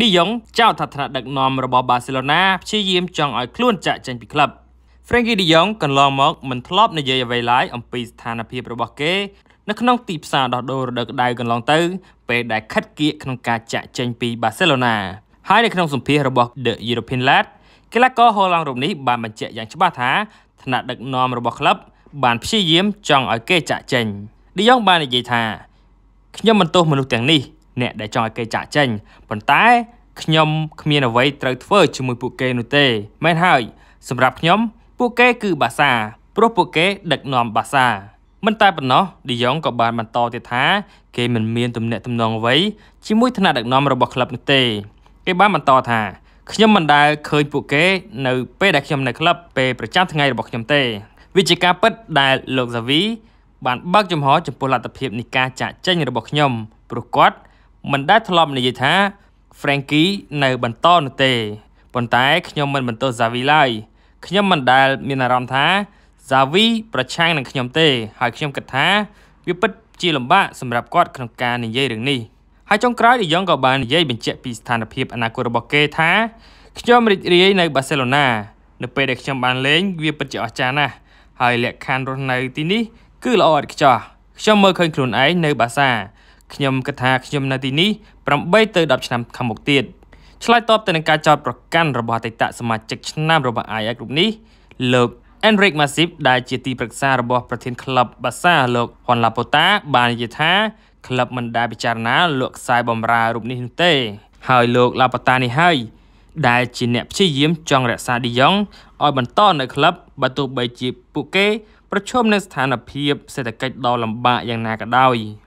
ឌីយ៉ុងចោទថាថ្នាក់ដឹកនាំរបស់បាសេឡូណាព្យាយាមចង់ឲ្យខ្លួនចាក់ចេញពីក្លឹប Frankie De Jong កន្លងមកមិនធ្លាប់និយាយអ្វីឡើយអំពីស្ថានភាពរបស់គេនៅក្នុងទីផ្សារដោះដូររដូវក្តៅកន្លងទៅពេលដែលខិតគៀកក្នុងការចាក់ចេញពីបាសេឡូណាហើយនៅក្នុងសម្ភាររបស់ The European Lad កីឡាករហូឡង់រូបនេះបានបញ្ជាក់យ៉ាងច្បាស់ថាថ្នាក់ដឹកនាំរបស់ក្លឹបបានព្យាយាម ចង់ឲ្យគេចាក់ចេញ De Jong បាននិយាយថាខ្ញុំមិនទោសមនុស្សទាំងនេះអ្នកដែលចង់ឲ្យគេចាក់ចេញប៉ុន្តែខ្ញុំគ្មានអ្វីត្រូវធ្វើជាមួយពួកគេនោះទេ មែនហើយសម្រាប់ខ្ញុំពួកគេគឺបាសាព្រោះពួកគេដឹកនាំបាសា មិនតែប៉ុណ្ណោះឌីយ៉ងក៏បាន បន្តទៀតថាគេមិនមានទំនាក់ទំនងអ្វីជាមួយថ្នាក់ដឹកនាំរបស់ក្លឹបនោះទេគេបានបន្តថាខ្ញុំមិនដែលឃើញពួកគេនៅពេលដែលខ្ញុំនៅក្លឹបពេលប្រចាំថ្ងៃរបស់ខ្ញុំទេវាជាការពិតដែលលោកសាវី បានបើកចំហចំពោះលទ្ធភាពនៃការចាក់ចេញរបស់ខ្ញុំព្រោះគាត់មិនដែលធ្លាប់និយាយថា Frankie នៅ បន្តនោះទេប៉ុន្តែខ្ញុំមិនបន្ទោស Xavi ឡើយខ្ញុំមិនដែលមានអារម្មណ៍ថា Xavi ប្រឆាំងនឹងខ្ញុំទេ ហើយខ្ញុំគិតថាវាពិតជាលំបាកសម្រាប់គាត់ក្នុងការនិយាយរឿងនេះហើយចុងក្រោយលោកយ៉ងក៏បាននិយាយបញ្ជាក់ពីស្ថានភាពអនាគតរបស់គេថាខ្ញុំរីករាយនៅ បាសេឡូណានៅពេលដែលខ្ញុំបានលេងវាពិតជាអស្ចារ្យណាស់ហើយលក្ខខណ្ឌរស់នៅទីនេះគឺល្អឥតខ្ចោះខ្ញុំមើលឃើញខ្លួនឯងនៅបាសាខ្ញុំគិតថាខ្ញុំនៅទីនេះ8ទៅ10ឆ្នាំខាងមុខទៀតឆ្លើយតបទៅនឹងការចោទប្រកាន់របស់អតីតសមាជិកឆ្នាំរបស់ IAC រូបនេះលោក Enric Masip ដែលជាទីប្រឹក្សារបស់ប្រធានក្លឹបបាសាលោក Juan Laporta បាននិយាយថាក្លឹបមិនដែលពិចារណាលោកខ្សែបំរើរូបនេះនោះទេ ហើយលោក Laporta នេះហើយដែលជាអ្នកព្យាយាម ចង់រក្សាឌីយ៉ងឲ្យបន្តនៅក្លឹបបើទោះបីជាពួកគេប្រឈមនឹងស្ថានភាព សេដ្ឋកិច្ចដ៏លំបាកយ៉ាងណាក៏ដោយ។